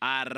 Ar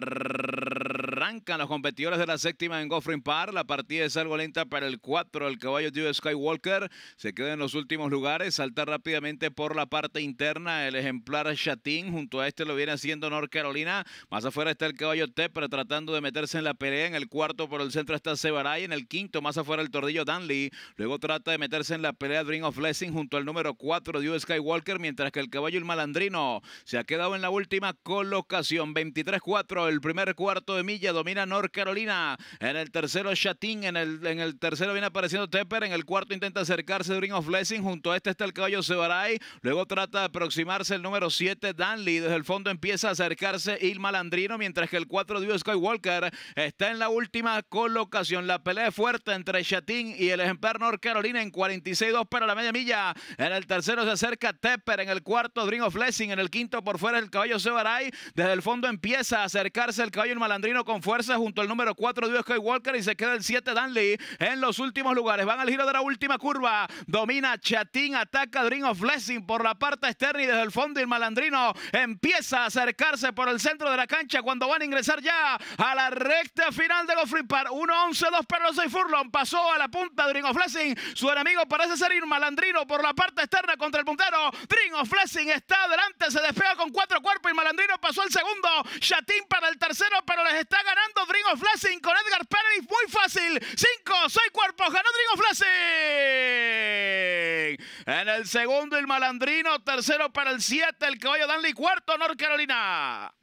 Arrancan los competidores de la séptima en Goffrin Park, La partida es algo lenta para el 4. El caballo de Skywalker se queda en los últimos lugares. Salta rápidamente por la parte interna el ejemplar Chatín. Junto a este lo viene haciendo North Carolina. Más afuera está el caballo Tepper tratando de meterse en la pelea. En el cuarto por el centro está Sebaray. En el quinto más afuera el tordillo Danley. Luego trata de meterse en la pelea Dream of Blessing junto al número 4 de Skywalker. Mientras que el caballo El Malandrino se ha quedado en la última colocación. 23-4 el primer cuarto de milla domina North Carolina. En el tercero, Chatín. En el, en el tercero viene apareciendo Tepper. En el cuarto intenta acercarse Dream of Blessing. Junto a este está el caballo Sebaray. Luego trata de aproximarse el número 7, Danley. Desde el fondo empieza a acercarse Il Malandrino, mientras que el 4 Dio Skywalker está en la última colocación. La pelea es fuerte entre Chatín y el ejemplar North Carolina en 46-2 para la media milla. En el tercero se acerca Tepper. En el cuarto, Dream of Blessing. En el quinto, por fuera, el caballo Sebaray. Desde el fondo empieza a acercarse el caballo El Malandrino con fuerza junto al número 4 de Walker y se queda el 7 Danley en los últimos lugares. Van al giro de la última curva. Domina Chatín, ataca Dream of Blessing por la parte externa y desde el fondo el malandrino empieza a acercarse por el centro de la cancha cuando van a ingresar ya a la recta final de los Free Park. 1-11, 2 perros y Furlong. Pasó a la punta Dream of Blessing. Su enemigo parece ser ir malandrino por la parte externa contra el puntero. Dream of Blessing está adelante, se despega con cuatro cuerpos y malandrino pasó al segundo. Chatín para el tercero, pero les está ganando Dringo of con Edgar Pérez. Muy fácil. cinco, soy cuerpos. Ganó Dringo of En el segundo, el malandrino. Tercero para el siete el caballo Danley. Cuarto, North Carolina.